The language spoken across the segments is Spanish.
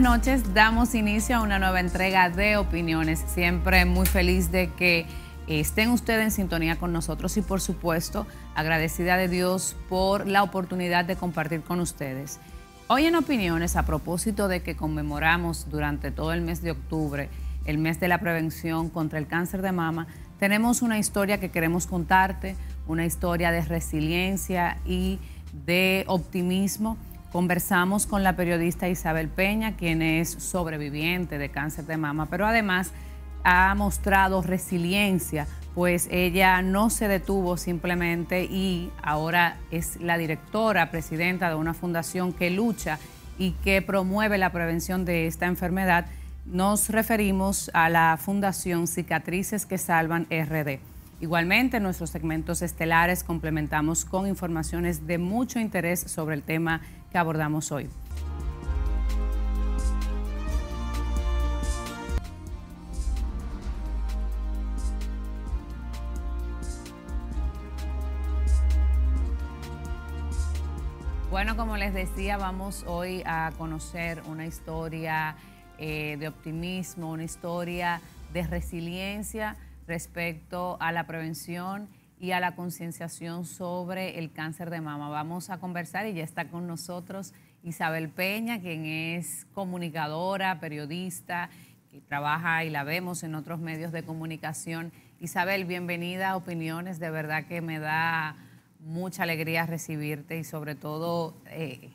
buenas noches. Damos inicio a una nueva entrega de opiniones. Siempre muy feliz de que estén ustedes en sintonía con nosotros y por supuesto agradecida de Dios por la oportunidad de compartir con ustedes. Hoy en opiniones, a propósito de que conmemoramos durante todo el mes de octubre el mes de la prevención contra el cáncer de mama, tenemos una historia que queremos contarte, una historia de resiliencia y de optimismo Conversamos con la periodista Isabel Peña, quien es sobreviviente de cáncer de mama, pero además ha mostrado resiliencia, pues ella no se detuvo simplemente y ahora es la directora, presidenta de una fundación que lucha y que promueve la prevención de esta enfermedad. Nos referimos a la Fundación Cicatrices que Salvan RD. Igualmente, nuestros segmentos estelares complementamos con informaciones de mucho interés sobre el tema que abordamos hoy. Bueno, como les decía, vamos hoy a conocer una historia eh, de optimismo, una historia de resiliencia respecto a la prevención y a la concienciación sobre el cáncer de mama. Vamos a conversar y ya está con nosotros Isabel Peña, quien es comunicadora, periodista, que trabaja y la vemos en otros medios de comunicación. Isabel, bienvenida a Opiniones, de verdad que me da mucha alegría recibirte y sobre todo eh,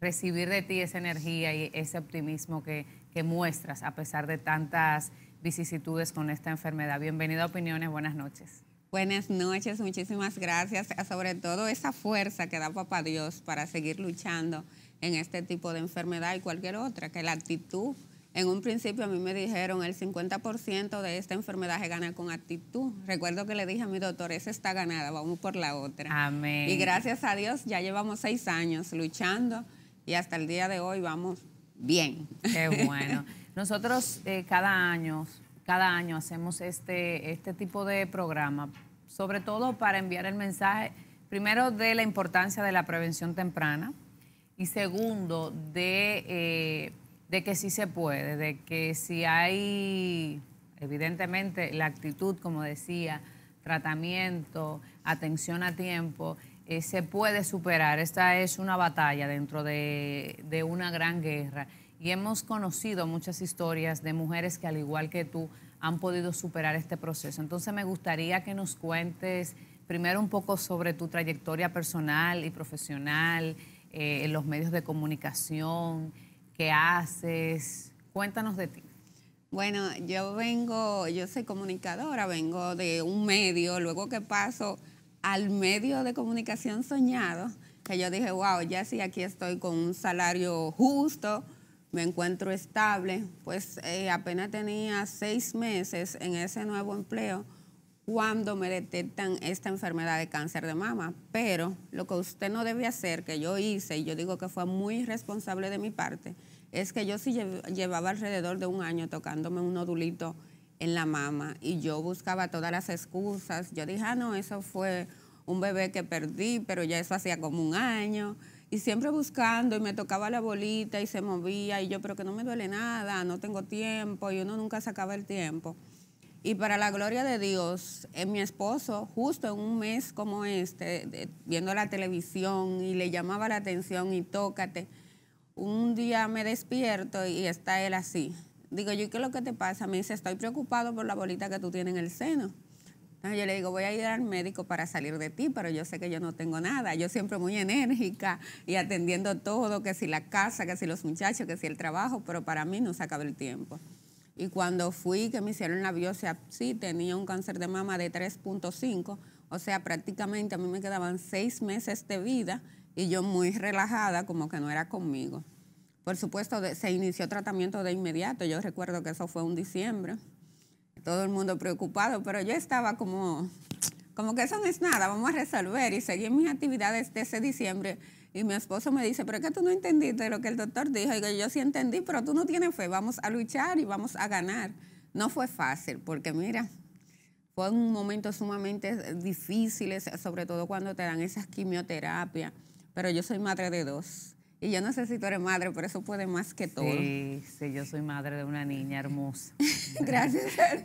recibir de ti esa energía y ese optimismo que, que muestras a pesar de tantas vicisitudes con esta enfermedad. Bienvenida a Opiniones, buenas noches. Buenas noches, muchísimas gracias, ah, sobre todo esa fuerza que da Papá Dios para seguir luchando en este tipo de enfermedad y cualquier otra, que la actitud, en un principio a mí me dijeron el 50% de esta enfermedad se gana con actitud. Recuerdo que le dije a mi doctor, esa está ganada, vamos por la otra. Amén. Y gracias a Dios ya llevamos seis años luchando y hasta el día de hoy vamos bien. Qué bueno. Nosotros eh, cada año cada año hacemos este, este tipo de programa sobre todo para enviar el mensaje, primero, de la importancia de la prevención temprana y segundo, eh, de, que sí se puede, de que si hay, evidentemente, la actitud, como decía, tratamiento, atención a tiempo, eh, se puede superar. Esta es una batalla dentro de, de una gran guerra. Y hemos conocido muchas historias de mujeres que, al igual que tú, han podido superar este proceso. Entonces me gustaría que nos cuentes primero un poco sobre tu trayectoria personal y profesional, eh, en los medios de comunicación, qué haces. Cuéntanos de ti. Bueno, yo vengo, yo soy comunicadora, vengo de un medio, luego que paso al medio de comunicación soñado, que yo dije, wow, ya sí, aquí estoy con un salario justo, me encuentro estable, pues eh, apenas tenía seis meses en ese nuevo empleo cuando me detectan esta enfermedad de cáncer de mama. Pero lo que usted no debe hacer, que yo hice, y yo digo que fue muy irresponsable de mi parte, es que yo sí llevaba alrededor de un año tocándome un nodulito en la mama y yo buscaba todas las excusas. Yo dije, ah, no, eso fue un bebé que perdí, pero ya eso hacía como un año y siempre buscando y me tocaba la bolita y se movía y yo, pero que no me duele nada, no tengo tiempo y uno nunca sacaba el tiempo. Y para la gloria de Dios, eh, mi esposo, justo en un mes como este, viendo la televisión y le llamaba la atención y tócate, un día me despierto y está él así. Digo, yo, ¿qué es lo que te pasa? Me dice, estoy preocupado por la bolita que tú tienes en el seno yo le digo, voy a ir al médico para salir de ti, pero yo sé que yo no tengo nada. Yo siempre muy enérgica y atendiendo todo, que si la casa, que si los muchachos, que si el trabajo, pero para mí no se acaba el tiempo. Y cuando fui, que me hicieron la biopsia, sí, tenía un cáncer de mama de 3.5, o sea, prácticamente a mí me quedaban seis meses de vida y yo muy relajada, como que no era conmigo. Por supuesto, se inició tratamiento de inmediato, yo recuerdo que eso fue un diciembre todo el mundo preocupado, pero yo estaba como, como que eso no es nada, vamos a resolver y seguí mis actividades desde diciembre. Y mi esposo me dice, pero es que tú no entendiste lo que el doctor dijo. Y yo, yo sí entendí, pero tú no tienes fe, vamos a luchar y vamos a ganar. No fue fácil, porque mira, fue un momento sumamente difícil, sobre todo cuando te dan esas quimioterapias. Pero yo soy madre de dos y yo no sé si tú eres madre, pero eso puede más que todo. Sí, sí, yo soy madre de una niña hermosa. Gracias a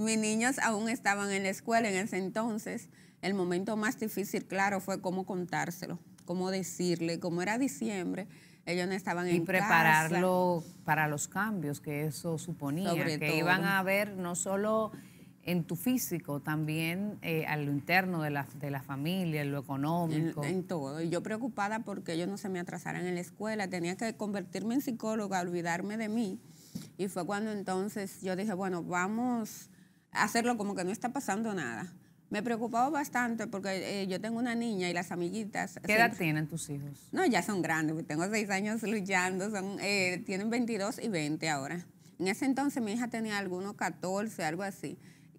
Mis niños aún estaban en la escuela en ese entonces. El momento más difícil, claro, fue cómo contárselo, cómo decirle, Como era diciembre. Ellos no estaban y prepararlo para los cambios que eso suponía, Sobre que iban a haber no solo en tu físico, también eh, a lo interno de la, de la familia, en lo económico. En, todo. Y yo preocupada porque ellos no se me atrasaran en la escuela, tenía que convertirme en psicóloga, olvidarme de mí. Y fue cuando entonces yo dije, bueno, vamos a hacerlo como que no está pasando nada. Me preocupaba bastante porque eh, yo tengo una niña y las amiguitas. ¿Qué edad tienen tus hijos? No, ya son grandes, tengo seis años luchando, son, eh, tienen 22 y 20 ahora. En ese entonces mi hija tenía algunos 14, algo así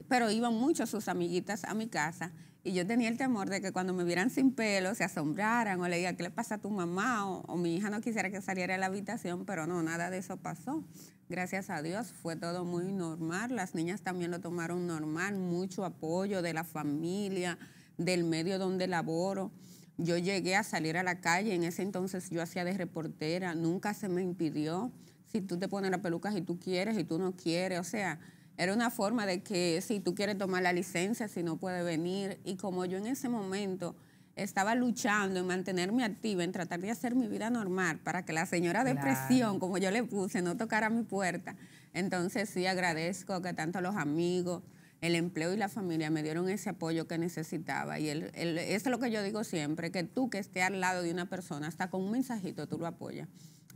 pero iban mucho sus amiguitas a mi casa y yo tenía el temor de que cuando me vieran sin pelo se asombraran o le digan, ¿qué le pasa a tu mamá? O, mi hija no quisiera que saliera de la habitación, pero no, nada de eso pasó. Gracias a Dios fue todo muy normal, las niñas también lo tomaron normal, mucho apoyo de la familia, del medio donde laboro. Yo llegué a salir a la calle, en ese entonces yo hacía de reportera, nunca se me impidió. Si tú te pones la peluca si tú quieres, y tú no quieres, o sea, era una forma de que si tú quieres tomar la licencia, si no puedes venir. Y como yo en ese momento estaba luchando en mantenerme activa, en tratar de hacer mi vida normal para que la señora de depresión, como yo le puse, no tocara mi puerta. Entonces sí agradezco que tanto los amigos, el empleo y la familia me dieron ese apoyo que necesitaba. Y eso es lo que yo digo siempre, que tú que estés al lado de una persona, hasta con un mensajito tú lo apoyas.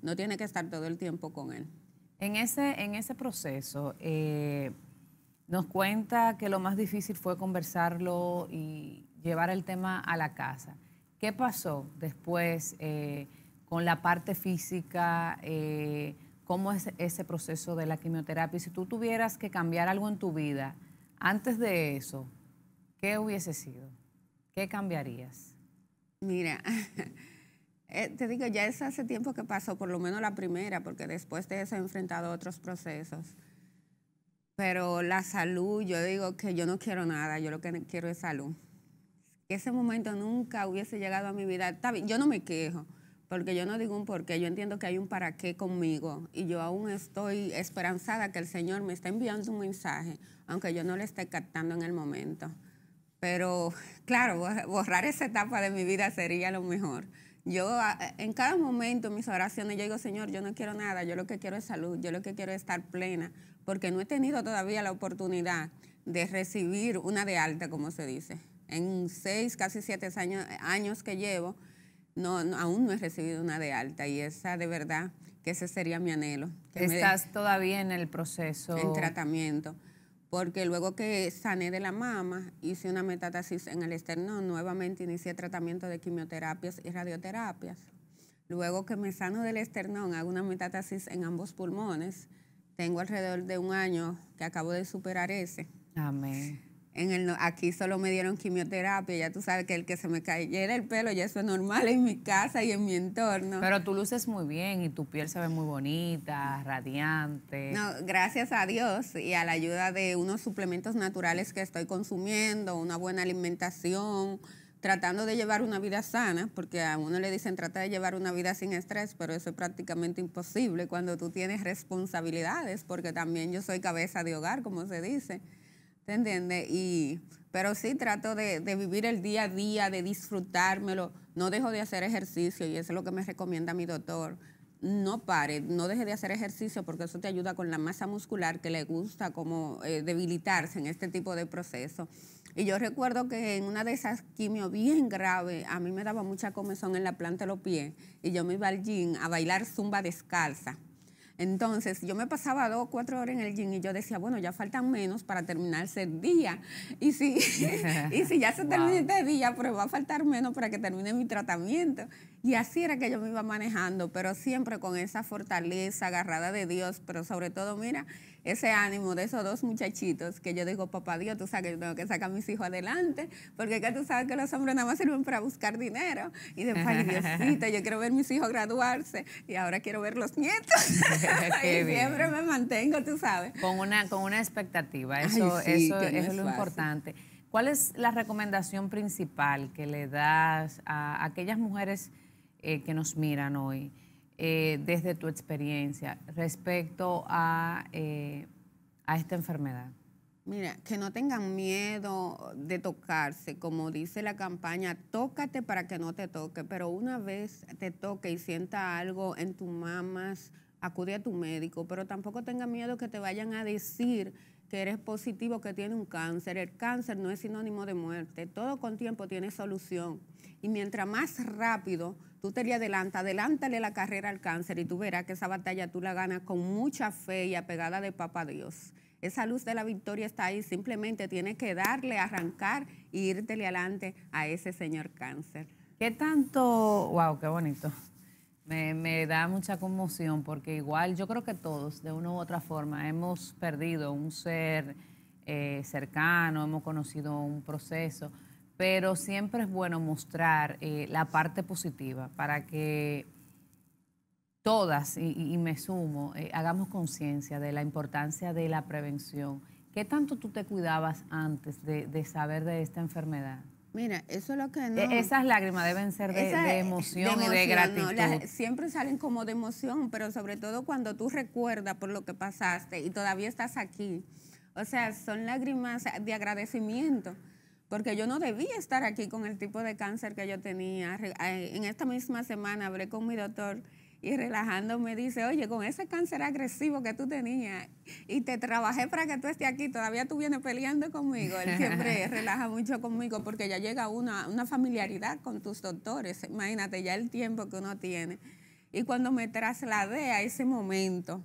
No tienes que estar todo el tiempo con él. En ese, en ese proceso, eh, nos cuenta que lo más difícil fue conversarlo y llevar el tema a la casa. ¿Qué pasó después eh, con la parte física? Eh, ¿Cómo es ese proceso de la quimioterapia? Si tú tuvieras que cambiar algo en tu vida antes de eso, ¿qué hubiese sido? ¿Qué cambiarías? Mira. Eh, te digo, ya es hace tiempo que pasó, por lo menos la primera, porque después de eso he enfrentado otros procesos. Pero la salud, yo digo que yo no quiero nada, yo lo que quiero es salud. Ese momento nunca hubiese llegado a mi vida. yo no me quejo, porque yo no digo un por qué, yo entiendo que hay un para qué conmigo y yo aún estoy esperanzada que el Señor me está enviando un mensaje, aunque yo no le esté captando en el momento. Pero claro, borrar esa etapa de mi vida sería lo mejor. Yo en cada momento mis oraciones, yo digo, Señor, yo no quiero nada, yo lo que quiero es salud, yo lo que quiero es estar plena, porque no he tenido todavía la oportunidad de recibir una de alta, como se dice. En seis, casi siete años, que llevo, no, aún no he recibido una de alta y esa de verdad que ese sería mi anhelo. Estás todavía en el proceso. En tratamiento porque luego que sané de la mama, hice una metástasis en el esternón, nuevamente inicié tratamiento de quimioterapias y radioterapias. Luego que me sano del esternón, hago una metástasis en ambos pulmones. Tengo alrededor de un año que acabo de superar ese. Amén aquí solo me dieron quimioterapia, ya tú sabes que el que se me cayera el pelo, ya eso es normal en mi casa y en mi entorno. Pero tú luces muy bien y tu piel se ve muy bonita, radiante. No, gracias a Dios y a la ayuda de unos suplementos naturales que estoy consumiendo, una buena alimentación, tratando de llevar una vida sana, porque a uno le dicen trata de llevar una vida sin estrés, pero eso es prácticamente imposible cuando tú tienes responsabilidades, porque también yo soy cabeza de hogar, como se dice. ¿Te entiendes? Y, pero sí trato de, vivir el día a día, de disfrutármelo. No dejo de hacer ejercicio y eso es lo que me recomienda mi doctor. No pare, no deje de hacer ejercicio porque eso te ayuda con la masa muscular que le gusta como eh, debilitarse en este tipo de proceso. Y yo recuerdo que en una de esas quimio bien grave, a mí me daba mucha comezón en la planta de los pies y yo me iba al gym a bailar zumba descalza entonces, yo me pasaba dos o cuatro horas en el gym y yo decía, bueno, ya faltan menos para terminar el día. Y si, y si ya se termina este día, pues va a faltar menos para que termine mi tratamiento. Y así era que yo me iba manejando, pero siempre con esa fortaleza agarrada de Dios, pero sobre todo, mira, ese ánimo de esos dos muchachitos que yo digo, papá Dios, tú sabes que yo tengo que sacar a mis hijos adelante, porque que tú sabes que los hombres nada más sirven para buscar dinero. Y después, Diosito, yo quiero ver mis hijos graduarse y ahora quiero ver los nietos. y siempre me mantengo, tú sabes. Con una, con una expectativa, eso, eso, es lo importante. ¿Cuál es la recomendación principal que le das a aquellas mujeres? Eh, que nos miran hoy, eh, desde tu experiencia respecto a, eh, a esta enfermedad? Mira, que no tengan miedo de tocarse, como dice la campaña, tócate para que no te toque, pero una vez te toque y sienta algo en tus mamas, acude a tu médico, pero tampoco tenga miedo que te vayan a decir que eres positivo, que tiene un cáncer. El cáncer no es sinónimo de muerte. Todo con tiempo tiene solución. Y mientras más rápido tú te le adelantas, adelántale la carrera al cáncer y tú verás que esa batalla tú la ganas con mucha fe y apegada de papá Dios. Esa luz de la victoria está ahí, simplemente tienes que darle, arrancar e irte adelante a ese señor cáncer. ¿Qué tanto? ¡Wow, qué bonito! Me, me, da mucha conmoción porque igual yo creo que todos, de una u otra forma, hemos perdido un ser eh, cercano, hemos conocido un proceso, pero siempre es bueno mostrar eh, la parte positiva para que todas, y, y me sumo, eh, hagamos conciencia de la importancia de la prevención. ¿Qué tanto tú te cuidabas antes de saber de esta enfermedad? Mira, eso es lo que no. E-, esas lágrimas deben ser de, emoción, de gratitud. No, siempre salen como de emoción, pero sobre todo cuando tú recuerdas por lo que pasaste y todavía estás aquí. O sea, son lágrimas de agradecimiento, porque yo no debía estar aquí con el tipo de cáncer que yo tenía. Eh, en esta misma semana hablé con mi doctor y relajándome dice, oye, con ese cáncer agresivo que tú tenías y te trabajé para que tú estés aquí, todavía tú vienes peleando conmigo. Él siempre relaja mucho conmigo porque ya llega una, una familiaridad con tus doctores, imagínate ya el tiempo que uno tiene. Y cuando me trasladé a ese momento,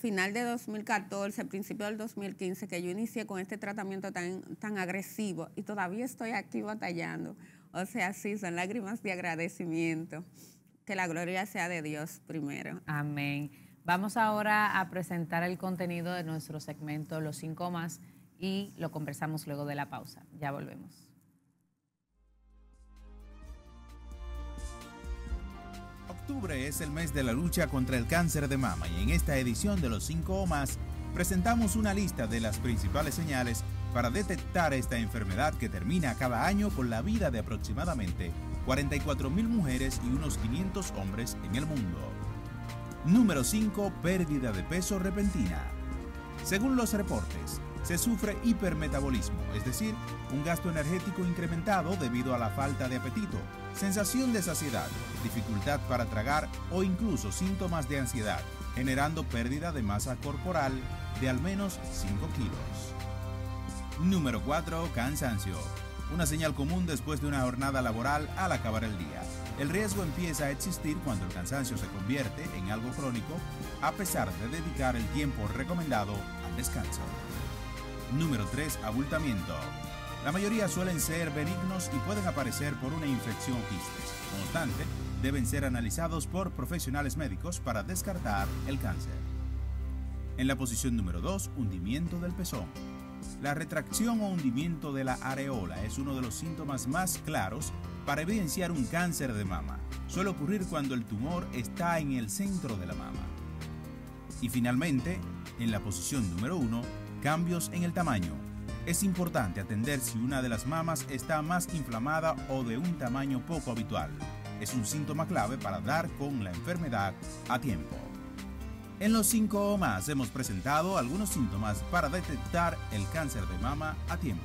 final de 2014, principio del 2015, que yo inicié con este tratamiento tan, tan agresivo y todavía estoy aquí batallando. O sea, sí, son lágrimas de agradecimiento que la gloria sea de Dios primero. Amén. Vamos ahora a presentar el contenido de nuestro segmento Los cinco más y lo conversamos luego de la pausa. Ya volvemos. Octubre es el mes de la lucha contra el cáncer de mama y en esta edición de Los cinco Omas, más presentamos una lista de las principales señales para detectar esta enfermedad que termina cada año con la vida de aproximadamente 44.000 mujeres y unos 500 hombres en el mundo. Número 5. Pérdida de peso repentina. Según los reportes, se sufre hipermetabolismo, es decir, un gasto energético incrementado debido a la falta de apetito, sensación de saciedad, dificultad para tragar o incluso síntomas de ansiedad, generando pérdida de masa corporal de al menos 5 kilos. Número 4. Cansancio una señal común después de una jornada laboral al acabar el día. El riesgo empieza a existir cuando el cansancio se convierte en algo crónico, a pesar de dedicar el tiempo recomendado al descanso. Número 3. Abultamiento. La mayoría suelen ser benignos y pueden aparecer por una infección o quistes. No obstante, deben ser analizados por profesionales médicos para descartar el cáncer. En la posición número 2, hundimiento del pezón. La retracción o hundimiento de la areola es uno de los síntomas más claros para evidenciar un cáncer de mama. Suele ocurrir cuando el tumor está en el centro de la mama. Y finalmente, en la posición número uno, cambios en el tamaño. Es importante atender si una de las mamas está más inflamada o de un tamaño poco habitual. Es un síntoma clave para dar con la enfermedad a tiempo. En los cinco más hemos presentado algunos síntomas para detectar el cáncer de mama a tiempo.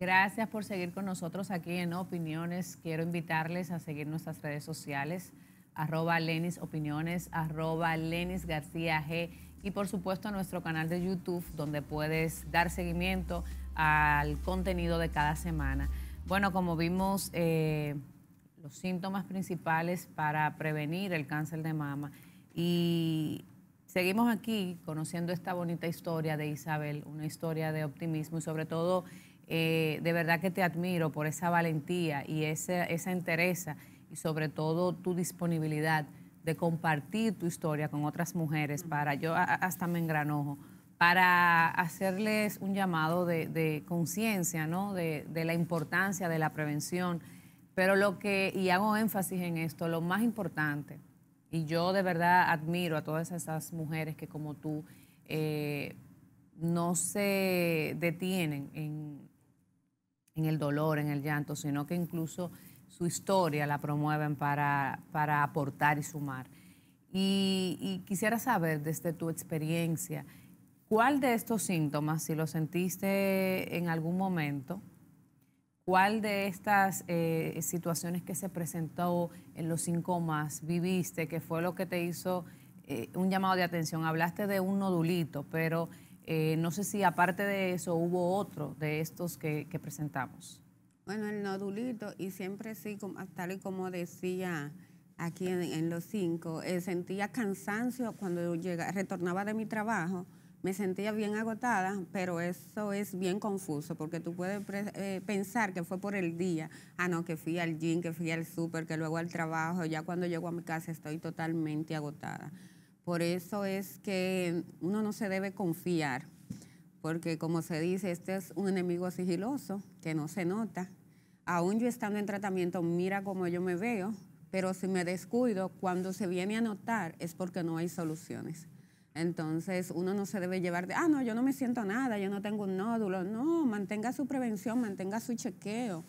Gracias por seguir con nosotros aquí en Opiniones. Quiero invitarles a seguir nuestras redes sociales, arroba Lenis Opiniones, arroba Lenis García G y por supuesto a nuestro canal de YouTube donde puedes dar seguimiento al contenido de cada semana. Bueno, como vimos eh, los síntomas principales para prevenir el cáncer de mama y seguimos aquí conociendo esta bonita historia de Isabel, una historia de optimismo y sobre todo eh, de verdad que te admiro por esa valentía y esa, esa entereza y sobre todo tu disponibilidad de compartir tu historia con otras mujeres para, yo hasta me engranojo, para hacerles un llamado de, conciencia, De, la importancia de la prevención. Pero lo que, y hago énfasis en esto, lo más importante, y yo de verdad admiro a todas esas mujeres que como tú eh, no se detienen en, en el dolor, en el llanto, sino que incluso su historia la promueven para, aportar y sumar. Y, quisiera saber desde tu experiencia, ¿cuál de estos síntomas, si lo sentiste en algún momento, cuál de estas eh, situaciones que se presentó en los cinco más viviste, que fue lo que te hizo eh, un llamado de atención? Hablaste de un nodulito, pero eh, no sé si aparte de eso hubo otro de estos que presentamos. Bueno, el nodulito, y siempre sí, tal y como decía aquí en, Los Cinco, eh, sentía cansancio cuando llegaba, retornaba de mi trabajo, me sentía bien agotada, pero eso es bien confuso, porque tú puedes eh, pensar que fue por el día, ah, no, que fui al gym, que fui al súper, que luego al trabajo, ya cuando llego a mi casa estoy totalmente agotada. Por eso es que uno no se debe confiar porque como se dice, este es un enemigo sigiloso que no se nota. Aún yo estando en tratamiento, mira cómo yo me veo, pero si me descuido, cuando se viene a notar es porque no hay soluciones. Entonces uno no se debe llevar de, ah, no, yo no me siento nada, yo no tengo un nódulo. No, mantenga su prevención, mantenga su chequeo.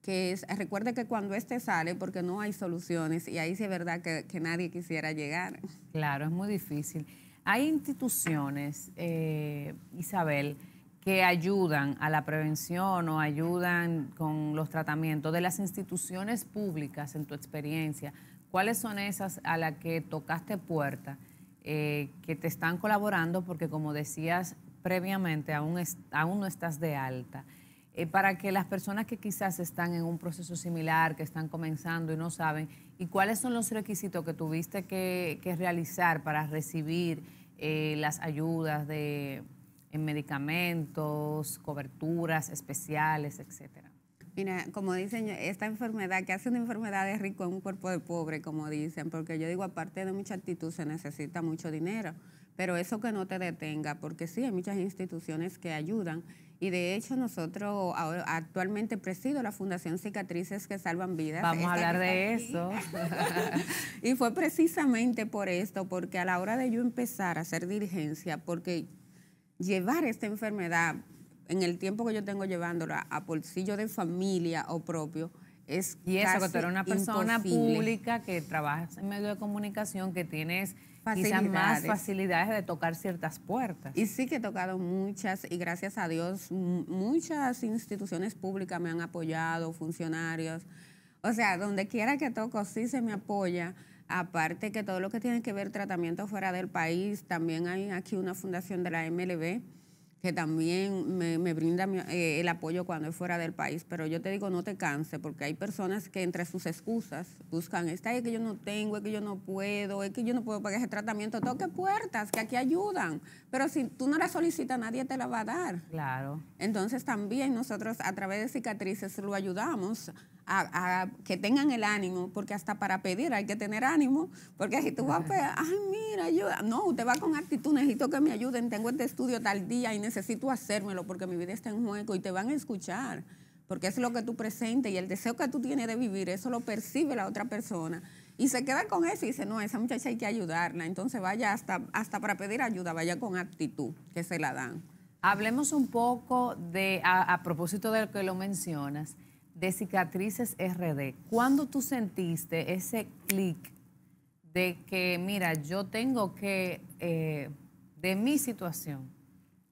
Que es, recuerde que cuando este sale, porque no hay soluciones, y ahí sí es verdad que, que nadie quisiera llegar. Claro, es muy difícil. Hay instituciones, eh, Isabel, que ayudan a la prevención o ayudan con los tratamientos de las instituciones públicas en tu experiencia? ¿Cuáles son esas a las que tocaste puerta eh, que te están colaborando? Porque como decías previamente, aún, aún no estás de alta. Eh, para que las personas que quizás están en un proceso similar, que están comenzando y no saben, ¿y cuáles son los requisitos que tuviste que, realizar para recibir eh, las ayudas de, en medicamentos, coberturas especiales, etcétera? Mira, como dicen, esta enfermedad, que hace una enfermedad de rico en un cuerpo de pobre, como dicen, porque yo digo, aparte de mucha actitud, se necesita mucho dinero, pero eso que no te detenga, porque sí, hay muchas instituciones que ayudan. Y de hecho nosotros actualmente presido la Fundación Cicatrices que Salvan Vidas. Vamos a hablar de eso. y fue precisamente por esto, porque a la hora de yo empezar a hacer diligencia, porque llevar esta enfermedad en el tiempo que yo tengo llevándola a bolsillo de familia o propio, es y eso que tú eres una persona pública que trabajas en medio de comunicación que tienes quizás más facilidades de tocar ciertas puertas y sí que he tocado muchas y gracias a Dios muchas instituciones públicas me han apoyado funcionarios o sea donde quiera que toco sí se me apoya Aparte que todo lo que tiene que ver tratamiento fuera del país, también hay aquí una fundación de la MLB que también me, brinda eh, el apoyo cuando es fuera del país. Pero yo te digo, no te canses porque hay personas que entre sus excusas buscan, esta es que yo no tengo, es que yo no puedo, es que yo no puedo pagar ese tratamiento. Toque puertas, que aquí ayudan. Pero si tú no la solicitas, nadie te la va a dar. Claro. Entonces también nosotros a través de cicatrices lo ayudamos a, que tengan el ánimo, porque hasta para pedir hay que tener ánimo, porque si tú vas a ay, mira, ayuda. No, usted va con actitud, necesito que me ayuden, tengo este estudio tal día y necesito hacérmelo porque mi vida está en juego y te van a escuchar, porque es lo que tú presentes y el deseo que tú tienes de vivir, eso lo percibe la otra persona. Y se queda con eso y dice, no, esa muchacha hay que ayudarla. Entonces vaya hasta, hasta para pedir ayuda, vaya con actitud, que se la dan. Hablemos un poco de, a, a propósito de lo que lo mencionas, de Cicatrices RD. ¿Cuándo tú sentiste ese clic de que, mira, yo tengo que, eh, de mi situación,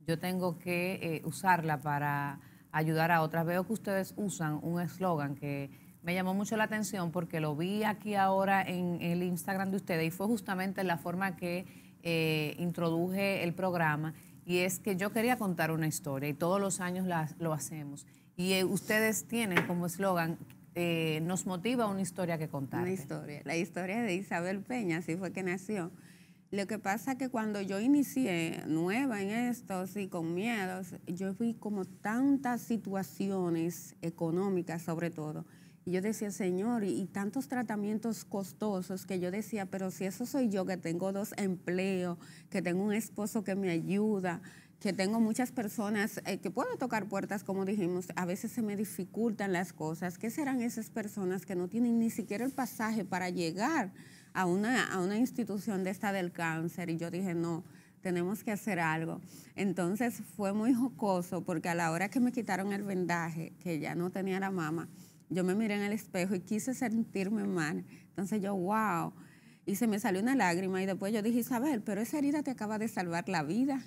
yo tengo que eh, usarla para ayudar a otras? Veo que ustedes usan un eslogan que me llamó mucho la atención porque lo vi aquí ahora en el Instagram de ustedes y fue justamente la forma que eh, introduje el programa y es que yo quería contar una historia y todos los años lo hacemos. Y eh, ustedes tienen como eslogan, eh, nos motiva una historia que contar. Una historia, la historia de Isabel Peña, así fue que nació. Lo que pasa es que cuando yo inicié nueva en esto, y con miedos, yo vi como tantas situaciones económicas sobre todo. Y yo decía, Señor, y, tantos tratamientos costosos que yo decía, pero si eso soy yo, que tengo dos empleos, que tengo un esposo que me ayuda, que tengo muchas personas eh, que puedo tocar puertas, como dijimos, a veces se me dificultan las cosas. ¿Qué serán esas personas que no tienen ni siquiera el pasaje para llegar a una, a una institución de esta del cáncer? Y yo dije, no, tenemos que hacer algo. Entonces fue muy jocoso porque a la hora que me quitaron el vendaje, que ya no tenía la mama, yo me miré en el espejo y quise sentirme mal. Entonces yo, wow. Y se me salió una lágrima y después yo dije, Isabel, pero esa herida te acaba de salvar la vida.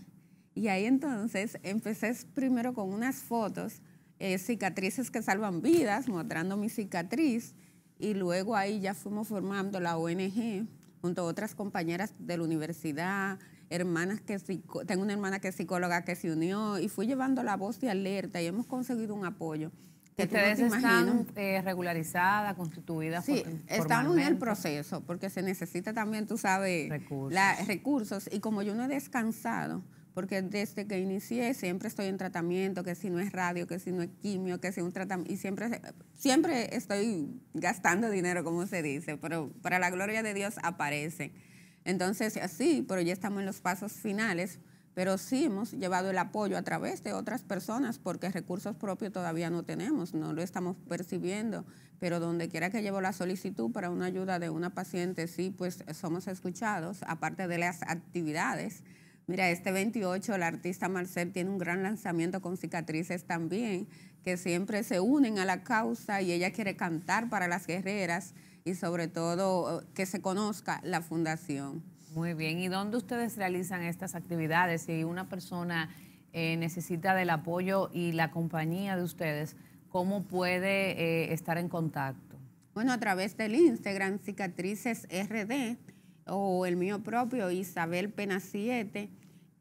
Y ahí entonces empecé primero con unas fotos, eh, cicatrices que salvan vidas, mostrando mi cicatriz. Y luego ahí ya fuimos formando la ONG junto a otras compañeras de la universidad, hermanas que tengo una hermana que es psicóloga que se unió y fui llevando la voz de alerta y hemos conseguido un apoyo. Que ¿Ustedes están regularizada eh, regularizadas, constituidas? Sí, estamos en el proceso porque se necesita también, tú sabes, recursos y como yo no he descansado, porque desde que inicié siempre estoy en tratamiento, que si no es radio, que si no es quimio, que si un tratamiento, y siempre, siempre estoy gastando dinero, como se dice, pero para la gloria de Dios aparecen. Entonces, sí, pero ya estamos en los pasos finales, pero sí hemos llevado el apoyo a través de otras personas porque recursos propios todavía no tenemos, no lo estamos percibiendo, pero donde quiera que llevo la solicitud para una ayuda de una paciente, sí, pues somos escuchados, aparte de las actividades Mira, este 28 el artista Marcel tiene un gran lanzamiento con cicatrices también, que siempre se unen a la causa y ella quiere cantar para las guerreras y sobre todo eh, que se conozca la fundación. Muy bien, ¿y dónde ustedes realizan estas actividades? Si una persona eh, necesita del apoyo y la compañía de ustedes, ¿cómo puede eh, estar en contacto? Bueno, a través del Instagram cicatrices RD o el mío propio, Isabel Pena 7,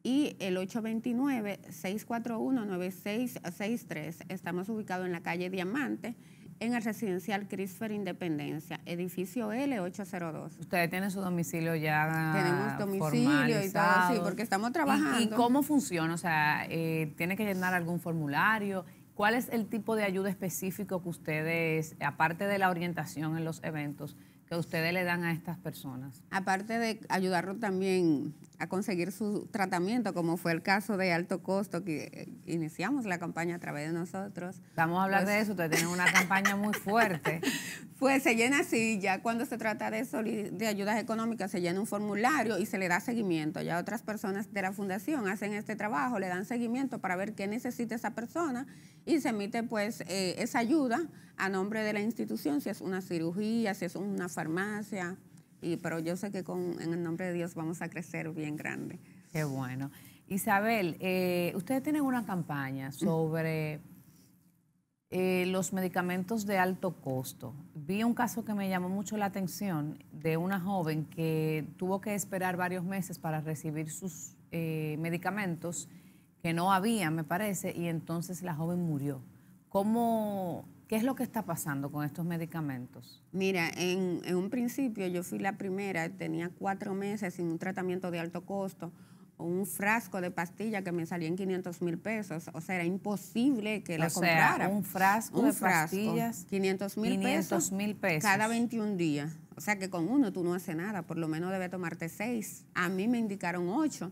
y el 829-641-9663. Estamos ubicados en la calle Diamante, en el residencial Crisfer Independencia, edificio L802. Ustedes tienen su domicilio ya Tenemos domicilio y todo, sí, porque estamos trabajando. ¿Y, cómo funciona? O sea, eh, ¿tiene que llenar algún formulario? ¿Cuál es el tipo de ayuda específico que ustedes, aparte de la orientación en los eventos, que ustedes le dan a estas personas? Aparte de ayudarlo también a conseguir su tratamiento, como fue el caso de alto costo que eh, iniciamos la campaña a través de nosotros. Vamos a hablar pues de eso, ustedes tienen una campaña muy fuerte. Pues se llena así, ya cuando se trata de, de ayudas económicas, se llena un formulario y se le da seguimiento. Ya otras personas de la fundación hacen este trabajo, le dan seguimiento para ver qué necesita esa persona y se emite pues eh, esa ayuda a nombre de la institución, si es una cirugía, si es una farmacia, pero yo sé que con, en el nombre de Dios vamos a crecer bien grande. Qué bueno. Isabel, eh, ustedes tienen una campaña sobre eh, los medicamentos de alto costo. Vi un caso que me llamó mucho la atención de una joven que tuvo que esperar varios meses para recibir sus eh, medicamentos que no había, me parece, y entonces la joven murió. ¿Cómo ¿Qué es lo que está pasando con estos medicamentos? Mira, en, un principio yo fui la primera, tenía cuatro meses sin un tratamiento de alto costo, un frasco de pastillas que me salía en 500 mil pesos. O sea, era imposible que o la sea, comprara. Un frasco de pastillas. 500 mil pesos, pesos, Cada 21 días. O sea, que con uno tú no haces nada. Por lo menos debes tomarte seis. A mí me indicaron ocho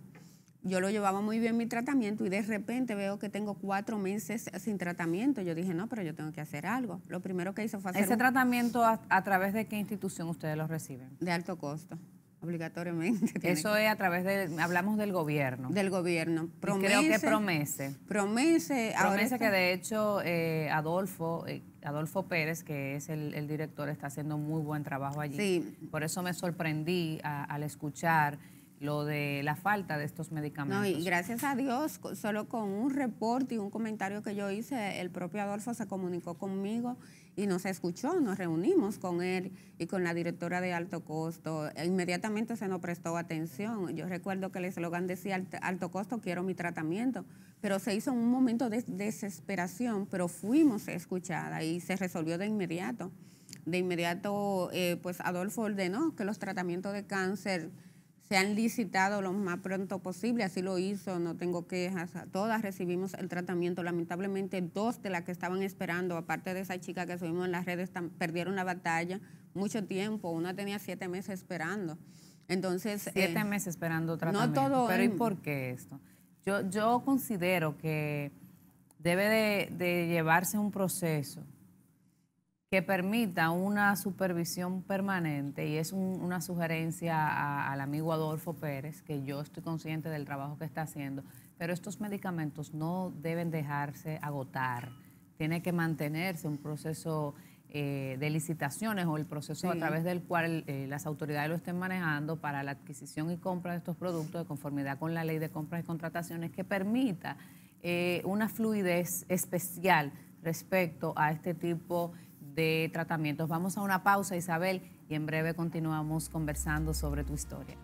yo lo llevaba muy bien mi tratamiento y de repente veo que tengo cuatro meses sin tratamiento. Yo dije, no, pero yo tengo que hacer algo. Lo primero que hizo fue hacer... ¿Ese tratamiento a, través de qué institución ustedes lo reciben? De alto costo, obligatoriamente. Eso es a través de, hablamos del gobierno. Del gobierno. Promese, creo que promese. Promese. promese que de hecho eh, Adolfo... Eh, Adolfo Pérez, que es el, director, está haciendo muy buen trabajo allí. Sí. Por eso me sorprendí al escuchar lo de la falta de estos medicamentos. No, y gracias a Dios, solo con un reporte y un comentario que yo hice, el propio Adolfo se comunicó conmigo y nos escuchó, nos reunimos con él y con la directora de alto costo. E inmediatamente se nos prestó atención. Yo recuerdo que el eslogan decía alto costo, quiero mi tratamiento, pero se hizo un momento de desesperación, pero fuimos escuchadas y se resolvió de inmediato. De inmediato, eh, pues Adolfo ordenó que los tratamientos de cáncer se han licitado lo más pronto posible, así lo hizo, no tengo quejas, todas recibimos el tratamiento, lamentablemente dos de las que estaban esperando, aparte de esa chica que subimos en las redes, perdieron la batalla mucho tiempo, una tenía siete meses esperando. Entonces, siete eh, meses esperando tratamiento. No todo. Pero ¿y por qué esto? Yo, yo considero que debe de, de llevarse un proceso que permita una supervisión permanente y es una sugerencia al amigo Adolfo Pérez, que yo estoy consciente del trabajo que está haciendo, pero estos medicamentos no deben dejarse agotar, tiene que mantenerse un proceso eh, de licitaciones o el proceso a través del cual eh, las autoridades lo estén manejando para la adquisición y compra de estos productos de conformidad con la ley de compras y contrataciones que permita eh, una fluidez especial respecto a este tipo de de tratamientos. Vamos a una pausa, Isabel, y en breve continuamos conversando sobre tu historia.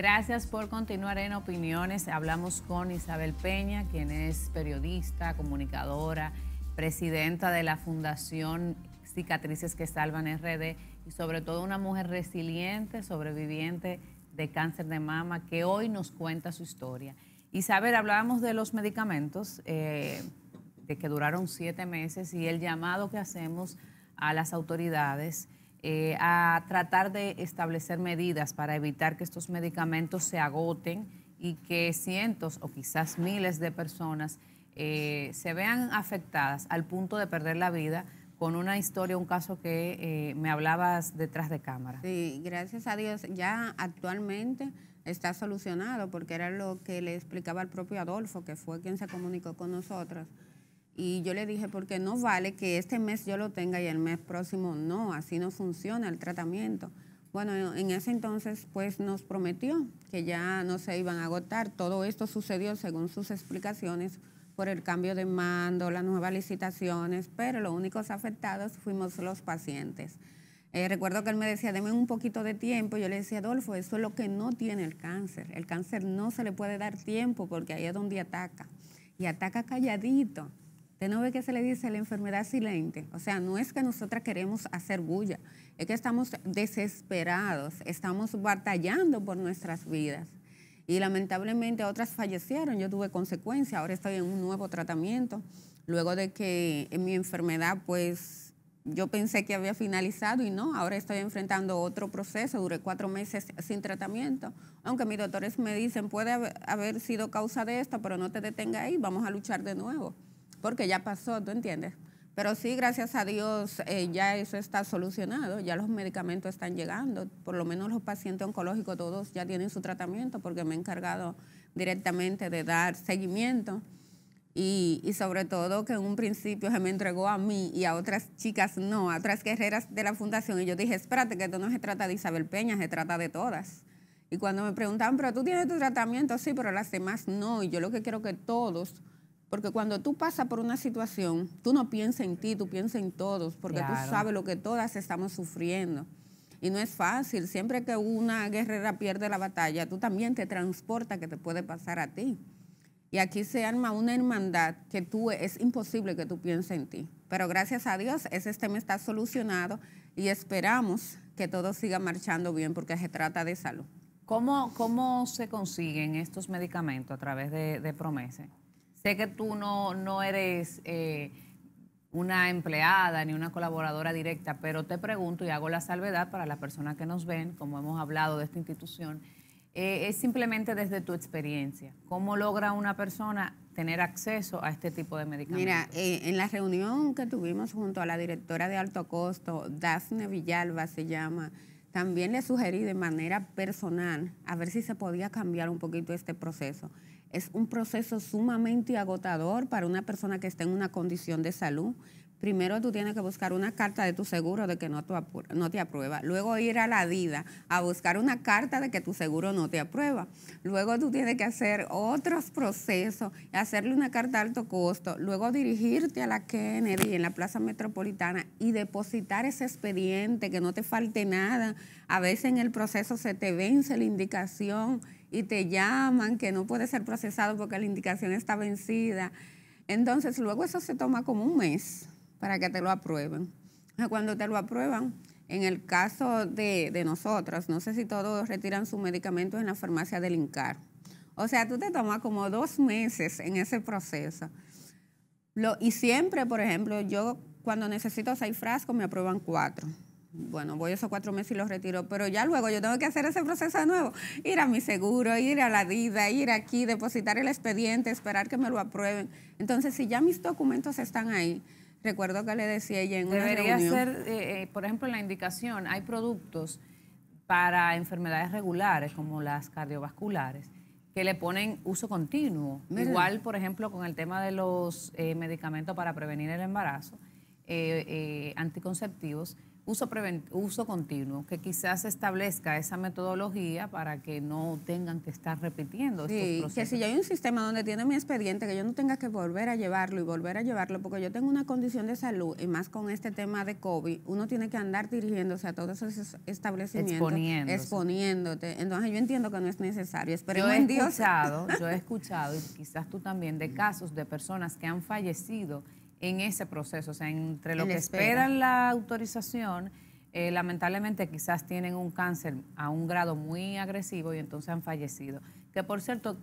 Gracias por continuar en Opiniones. Hablamos con Isabel Peña, quien es periodista, comunicadora, presidenta de la Fundación Cicatrices que Salvan RD y sobre todo una mujer resiliente, sobreviviente de cáncer de mama, que hoy nos cuenta su historia. Isabel, hablábamos de los medicamentos, eh, de que duraron siete meses y el llamado que hacemos a las autoridades eh, a tratar de establecer medidas para evitar que estos medicamentos se agoten y que cientos o quizás miles de personas eh, se vean afectadas al punto de perder la vida con una historia, un caso que eh, me hablabas detrás de cámara. Sí, gracias a Dios ya actualmente está solucionado porque era lo que le explicaba el propio Adolfo, que fue quien se comunicó con nosotros y yo le dije, porque no vale que este mes yo lo tenga y el mes próximo no, así no funciona el tratamiento. Bueno, en ese entonces pues nos prometió que ya no se iban a agotar. Todo esto sucedió según sus explicaciones por el cambio de mando, las nuevas licitaciones, pero los únicos afectados fuimos los pacientes. Eh, recuerdo que él me decía, deme un poquito de tiempo. Yo le decía, Adolfo, eso es lo que no tiene el cáncer. El cáncer no se le puede dar tiempo porque ahí es donde ataca. Y ataca calladito. De no ve que se le dice la enfermedad silente. O sea, no es que nosotras queremos hacer bulla, es que estamos desesperados, estamos batallando por nuestras vidas. Y lamentablemente otras fallecieron, yo tuve consecuencias, ahora estoy en un nuevo tratamiento. Luego de que eh, mi enfermedad, pues yo pensé que había finalizado y no, ahora estoy enfrentando otro proceso, duré cuatro meses sin tratamiento, aunque mis doctores me dicen puede haber sido causa de esto, pero no te detenga ahí, vamos a luchar de nuevo porque ya pasó, ¿tú entiendes? Pero sí, gracias a Dios, eh, ya eso está solucionado, ya los medicamentos están llegando, por lo menos los pacientes oncológicos todos ya tienen su tratamiento porque me he encargado directamente de dar seguimiento y, y sobre todo que en un principio se me entregó a mí y a otras chicas, no, a otras guerreras de la fundación y yo dije, espérate que esto no se trata de Isabel Peña, se trata de todas. Y cuando me preguntaban, pero tú tienes tu tratamiento, sí, pero las demás no, y yo lo que quiero que todos porque cuando tú pasas por una situación, tú no piensas en ti, tú piensas en todos, porque tú sabes lo que todas estamos sufriendo. Y no es fácil. Siempre que una guerrera pierde la batalla, tú también te transportas que te puede pasar a ti. Y aquí se arma una hermandad que tú es imposible que tú pienses en ti. Pero gracias a Dios ese tema está solucionado y esperamos que todo siga marchando bien porque se trata de salud. ¿Cómo, se consiguen estos medicamentos a través de, promesas? Sé que tú no, eres eh, una empleada ni una colaboradora directa, pero te pregunto y hago la salvedad para las personas que nos ven, como hemos hablado de esta institución, eh, es simplemente desde tu experiencia. ¿Cómo logra una persona tener acceso a este tipo de medicamentos? Mira, eh, en la reunión que tuvimos junto a la directora de alto costo, Dafne Villalba se llama, también le sugerí de manera personal a ver si se podía cambiar un poquito este proceso. Es un proceso sumamente agotador para una persona que está en una condición de salud. Primero tú tienes que buscar una carta de tu seguro de que no te, aprueba. Luego ir a la DIDA a buscar una carta de que tu seguro no te aprueba. Luego tú tienes que hacer otros procesos, hacerle una carta de alto costo. Luego dirigirte a la Kennedy en la Plaza Metropolitana y depositar ese expediente, que no te falte nada. A veces en el proceso se te vence la indicación y te llaman que no puede ser procesado porque la indicación está vencida. Entonces, luego eso se toma como un mes para que te lo aprueben. Cuando te lo aprueban, en el caso de, nosotros, no sé si todos retiran sus medicamentos en la farmacia del INCAR. O sea, tú te tomas como dos meses en ese proceso. y siempre, por ejemplo, yo cuando necesito seis frascos me aprueban cuatro bueno, voy esos cuatro meses y los retiro, pero ya luego yo tengo que hacer ese proceso de nuevo, ir a mi seguro, ir a la DIDA, ir aquí, depositar el expediente, esperar que me lo aprueben. Entonces, si ya mis documentos están ahí, recuerdo que le decía ella en una Debería ser, eh, eh, por ejemplo, la indicación, hay productos para enfermedades regulares como las cardiovasculares que le ponen uso continuo. Igual, por ejemplo, con el tema de los eh, medicamentos para prevenir el embarazo, anticonceptivos, uso, uso continuo, que quizás establezca esa metodología para que no tengan que estar repitiendo. Sí, estos procesos. que si ya hay un sistema donde tiene mi expediente, que yo no tenga que volver a llevarlo y volver a llevarlo, porque yo tengo una condición de salud, y más con este tema de COVID, uno tiene que andar dirigiéndose a todos esos establecimientos. Exponiéndote. Entonces yo entiendo que no es necesario. yo he escuchado, yo he escuchado, y quizás tú también, de casos de personas que han fallecido en ese proceso, o sea, entre lo que esperan la autorización, eh, lamentablemente quizás tienen un cáncer a un grado muy agresivo y entonces han fallecido. Que por cierto,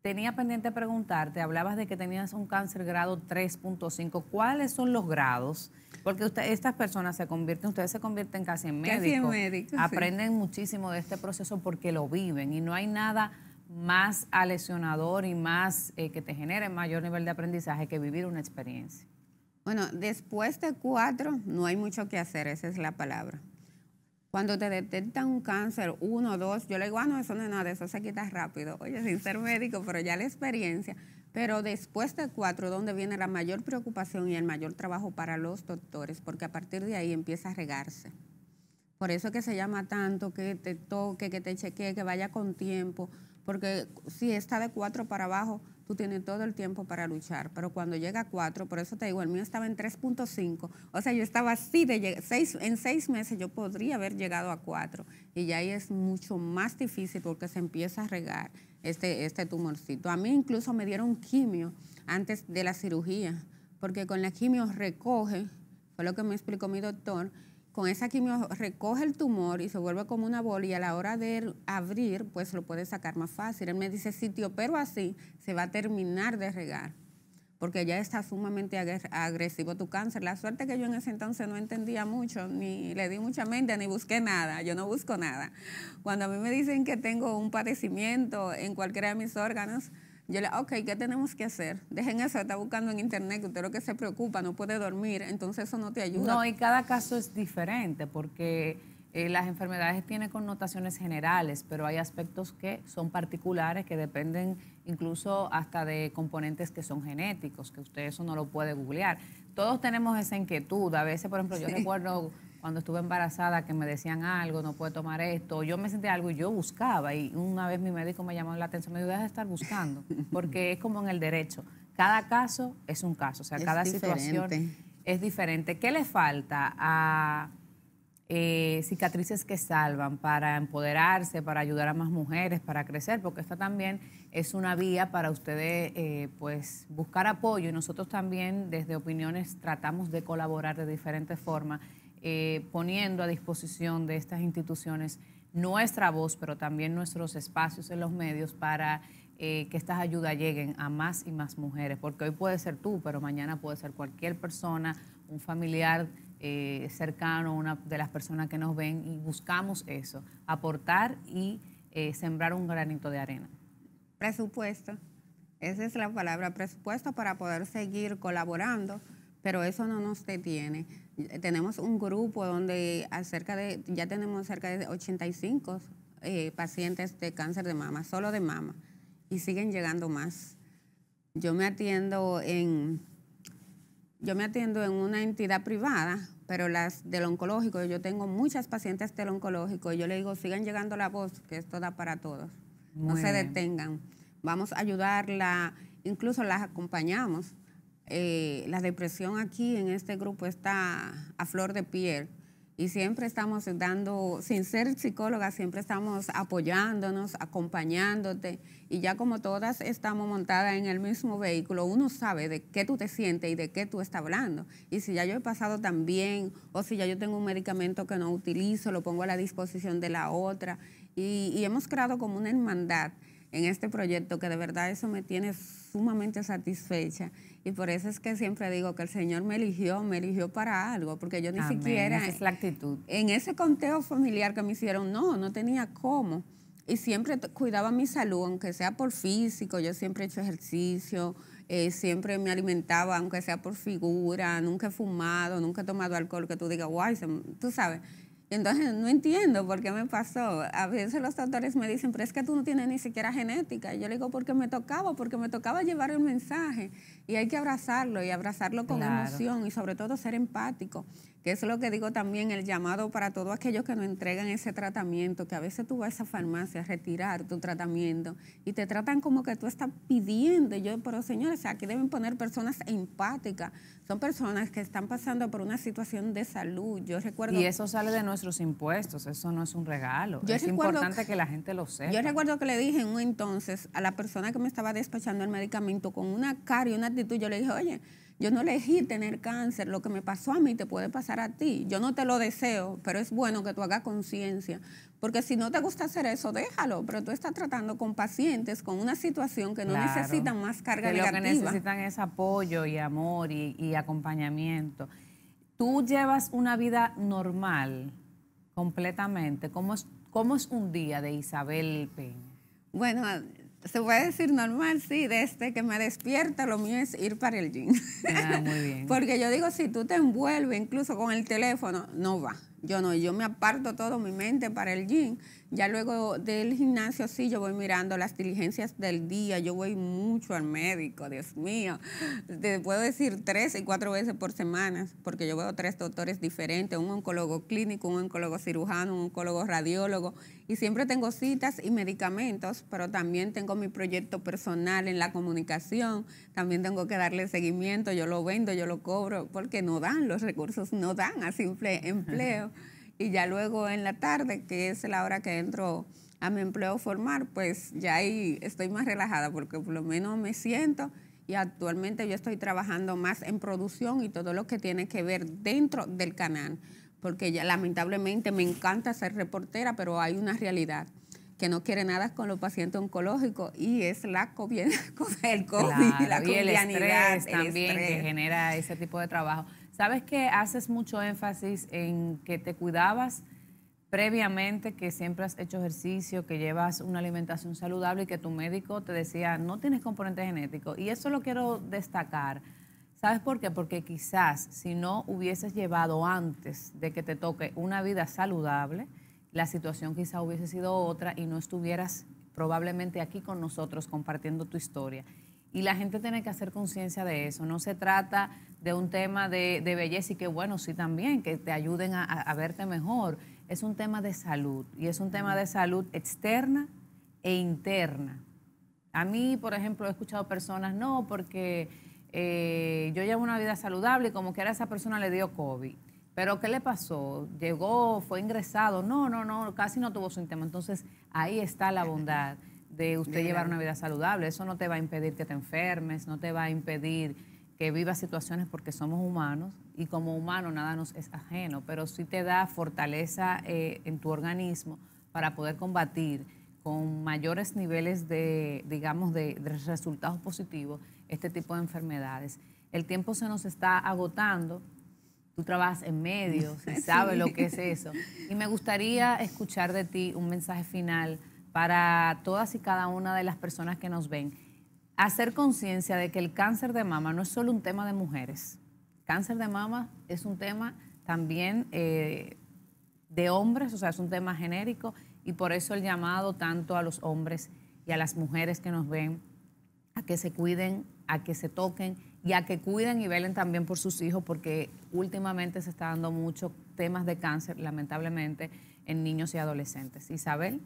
tenía pendiente preguntarte, hablabas de que tenías un cáncer grado 3.5, ¿cuáles son los grados? Porque estas personas se convierten, ustedes se convierten casi en médicos. Aprenden muchísimo de este proceso porque lo viven y no hay nada más lesionador y más eh, que te genere mayor nivel de aprendizaje que vivir una experiencia. Bueno, después de cuatro no hay mucho que hacer, esa es la palabra. Cuando te detectan un cáncer, uno, dos, yo le digo, ah, no, eso no es nada, eso se quita rápido. Oye, sin ser médico, pero ya la experiencia. Pero después de cuatro, donde viene la mayor preocupación y el mayor trabajo para los doctores, porque a partir de ahí empieza a regarse. Por eso que se llama tanto, que te toque, que te chequee, que vaya con tiempo, porque si está de cuatro para abajo, tú tienes todo el tiempo para luchar. Pero cuando llega a cuatro, por eso te digo, el mío estaba en 3.5. O sea, yo estaba así, de seis, en seis meses yo podría haber llegado a cuatro. Y ya ahí es mucho más difícil porque se empieza a regar este, este tumorcito. A mí incluso me dieron quimio antes de la cirugía, porque con la quimio recoge, fue lo que me explicó mi doctor, con esa quimio recoge el tumor y se vuelve como una bola y a la hora de abrir, pues lo puede sacar más fácil. Él me dice, si pero así, se va a terminar de regar, porque ya está sumamente agresivo tu cáncer. La suerte que yo en ese entonces no entendía mucho, ni le di mucha mente, ni busqué nada, yo no busco nada. Cuando a mí me dicen que tengo un padecimiento en cualquiera de mis órganos, yo le, ok, ¿qué tenemos que hacer? Dejen eso, está buscando en internet, que usted lo que se preocupa, no puede dormir, entonces eso no te ayuda. No, y cada caso es diferente, porque eh, las enfermedades tienen connotaciones generales, pero hay aspectos que son particulares, que dependen incluso hasta de componentes que son genéticos, que usted eso no lo puede googlear. Todos tenemos esa inquietud, a veces, por ejemplo, yo recuerdo cuando estuve embarazada que me decían algo, no puede tomar esto, yo me sentía algo y yo buscaba. Y una vez mi médico me llamó la atención, me dijo, deja de estar buscando, porque es como en el derecho. Cada caso es un caso, o sea, cada situación es diferente. ¿Qué le falta a eh, cicatrices que salvan para empoderarse, para ayudar a más mujeres, para crecer? Porque esta también es una vía para ustedes eh, pues buscar apoyo y nosotros también desde opiniones tratamos de colaborar de diferentes formas eh, poniendo a disposición de estas instituciones nuestra voz, pero también nuestros espacios en los medios para eh, que estas ayudas lleguen a más y más mujeres, porque hoy puede ser tú, pero mañana puede ser cualquier persona, un familiar eh, cercano, una de las personas que nos ven, y buscamos eso, aportar y sembrar un granito de arena. Presupuesto, esa es la palabra, presupuesto para poder seguir colaborando pero eso no nos detiene. Eh, tenemos un grupo donde acerca de, ya tenemos cerca de 85 eh, pacientes de cáncer de mama, solo de mama, y siguen llegando más. Yo me atiendo en, yo me atiendo en una entidad privada, pero las del oncológico, yo tengo muchas pacientes del oncológico, y yo le digo, sigan llegando la voz, que esto da para todos. no se detengan. Vamos a ayudarla, incluso las acompañamos eh, la depresión aquí en este grupo está a flor de piel y siempre estamos dando, sin ser psicóloga, siempre estamos apoyándonos, acompañándote y ya como todas estamos montadas en el mismo vehículo, uno sabe de qué tú te sientes y de qué tú estás hablando. Y si ya yo he pasado también o si ya yo tengo un medicamento que no utilizo, lo pongo a la disposición de la otra y, y hemos creado como una hermandad en este proyecto que de verdad eso me tiene sumamente satisfecha y por eso es que siempre digo que el Señor me eligió, me eligió para algo, porque yo ni siquiera... Esa es la actitud. En ese conteo familiar que me hicieron, no, no tenía cómo. Y siempre cuidaba mi salud, aunque sea por físico, yo siempre he hecho ejercicio, eh, siempre me alimentaba, aunque sea por figura, nunca he fumado, nunca he tomado alcohol, que tú digas, guay, tú sabes. Entonces no entiendo por qué me pasó. A veces los doctores me dicen, pero es que tú no tienes ni siquiera genética. Y yo le digo, porque me tocaba, porque me tocaba llevar el mensaje. Y hay que abrazarlo y abrazarlo con emoción y sobre todo ser empático, que es lo que digo también, el llamado para todos aquellos que nos entregan ese tratamiento, que a veces tú vas a farmacia a retirar tu tratamiento y te tratan como que tú estás pidiendo. yo, pero señores, aquí deben poner personas empáticas, son personas que están pasando por una situación de salud. Yo recuerdo... Y eso sale de nuestros impuestos, eso no es un regalo. es importante que la gente lo sepa. Yo recuerdo que le dije en un entonces a la persona que me estaba despachando el medicamento con una cara y una tú Yo le dije, oye, yo no elegí tener cáncer, lo que me pasó a mí te puede pasar a ti. Yo no te lo deseo, pero es bueno que tú hagas conciencia, porque si no te gusta hacer eso, déjalo, pero tú estás tratando con pacientes con una situación que no necesitan más carga negativa. Lo que necesitan ese apoyo y amor y, acompañamiento. Tú llevas una vida normal completamente. ¿Cómo es, cómo es un día de Isabel Peña? Bueno, se puede decir normal, sí, desde este que me despierta lo mío es ir para el gym. Ah, Porque yo digo, si tú te envuelves incluso con el teléfono, no va. Yo no, yo me aparto todo mi mente para el gym ya luego del gimnasio, sí, yo voy mirando las diligencias del día, yo voy mucho al médico, Dios mío. Te puedo decir tres y cuatro veces por semana, porque yo veo tres doctores diferentes, un oncólogo clínico, un oncólogo cirujano, un oncólogo radiólogo, y siempre tengo citas y medicamentos, pero también tengo mi proyecto personal en la comunicación, también tengo que darle seguimiento, yo lo vendo, yo lo cobro, porque no dan, los recursos no dan a simple empleo y ya luego en la tarde, que es la hora que entro a mi empleo formar, pues ya ahí estoy más relajada porque por lo menos me siento y actualmente yo estoy trabajando más en producción y todo lo que tiene que ver dentro del canal, porque ya lamentablemente me encanta ser reportera, pero hay una realidad que no quiere nada con los pacientes oncológicos y es la COVID, el COVID, la y también que genera ese tipo de trabajo. Sabes que haces mucho énfasis en que te cuidabas previamente, que siempre has hecho ejercicio, que llevas una alimentación saludable y que tu médico te decía, no tienes componente genético. Y eso lo quiero destacar. ¿Sabes por qué? Porque quizás si no hubieses llevado antes de que te toque una vida saludable, la situación quizá hubiese sido otra y no estuvieras probablemente aquí con nosotros compartiendo tu historia. Y la gente tiene que hacer conciencia de eso. No se trata de un tema de, belleza y que bueno, sí también, que te ayuden a, verte mejor. Es un tema de salud y es un tema de salud externa e interna. A mí, por ejemplo, he escuchado personas, no, porque eh, yo llevo una vida saludable y como que a esa persona le dio COVID. Pero ¿qué le pasó? Llegó, fue ingresado. No, no, no, casi no tuvo su tema. Entonces, ahí está la bondad de usted llevar una vida saludable. Eso no te va a impedir que te enfermes, no te va a impedir que vivas situaciones porque somos humanos y como humanos nada nos es ajeno, pero sí te da fortaleza eh, en tu organismo para poder combatir con mayores niveles de, digamos, de, resultados positivos este tipo de enfermedades. El tiempo se nos está agotando, tú trabajas en medios y sabes lo que es eso. Y me gustaría escuchar de ti un mensaje final para todas y cada una de las personas que nos ven, hacer conciencia de que el cáncer de mama no es solo un tema de mujeres. Cáncer de mama es un tema también eh, de hombres, o sea, es un tema genérico y por eso el llamado tanto a los hombres y a las mujeres que nos ven a que se cuiden, a que se toquen y a que cuiden y velen también por sus hijos, porque últimamente se está dando mucho temas de cáncer, lamentablemente, en niños y adolescentes. Isabel.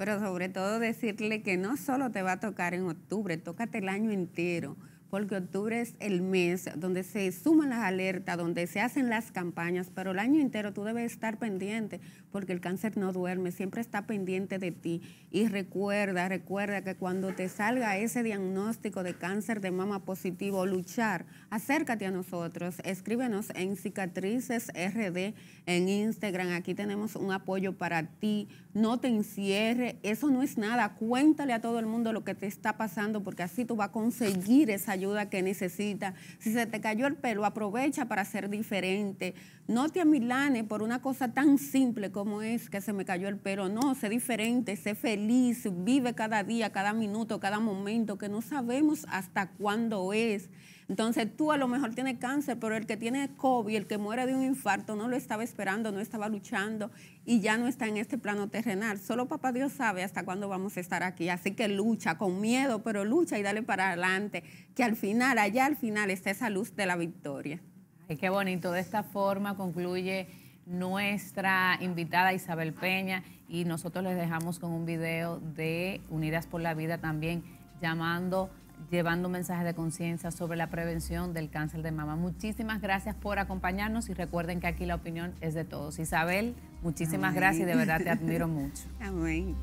Pero sobre todo decirle que no solo te va a tocar en octubre, tócate el año entero porque octubre es el mes donde se suman las alertas, donde se hacen las campañas, pero el año entero tú debes estar pendiente, porque el cáncer no duerme, siempre está pendiente de ti. Y recuerda, recuerda que cuando te salga ese diagnóstico de cáncer de mama positivo, luchar, acércate a nosotros, escríbenos en cicatrices RD, en Instagram, aquí tenemos un apoyo para ti, no te encierre, eso no es nada, cuéntale a todo el mundo lo que te está pasando, porque así tú vas a conseguir esa ayuda ayuda que necesitas. Si se te cayó el pelo, aprovecha para ser diferente. No te amilanes por una cosa tan simple como es que se me cayó el pelo. No, sé diferente, sé feliz, vive cada día, cada minuto, cada momento, que no sabemos hasta cuándo es. Entonces tú a lo mejor tienes cáncer, pero el que tiene COVID, el que muere de un infarto, no lo estaba esperando, no estaba luchando y ya no está en este plano terrenal. Solo papá Dios sabe hasta cuándo vamos a estar aquí. Así que lucha con miedo, pero lucha y dale para adelante, que al final, allá al final está esa luz de la victoria. Ay, qué bonito. De esta forma concluye nuestra invitada Isabel Peña y nosotros les dejamos con un video de Unidas por la Vida también llamando llevando mensajes de conciencia sobre la prevención del cáncer de mama. Muchísimas gracias por acompañarnos y recuerden que aquí la opinión es de todos. Isabel, muchísimas gracias y de verdad te admiro mucho. Amén.